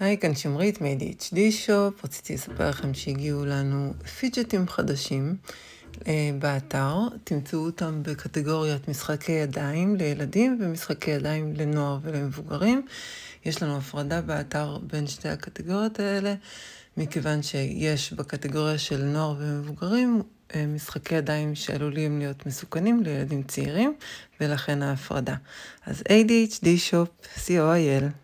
היי, כאן שמרית מ-ADHD שופ. רציתי לספר לכם שהגיעו לנו פיג'טים חדשים uh, באתר. תמצאו אותם בקטגוריית משחקי ידיים לילדים ומשחקי ידיים לנוער ולמבוגרים. יש לנו הפרדה באתר בין שתי הקטגוריות האלה, מכיוון שיש בקטגוריה של נוער ומבוגרים uh, משחקי ידיים שעלולים להיות מסוכנים לילדים צעירים, ולכן ההפרדה. אז ADHD שופ, co.il.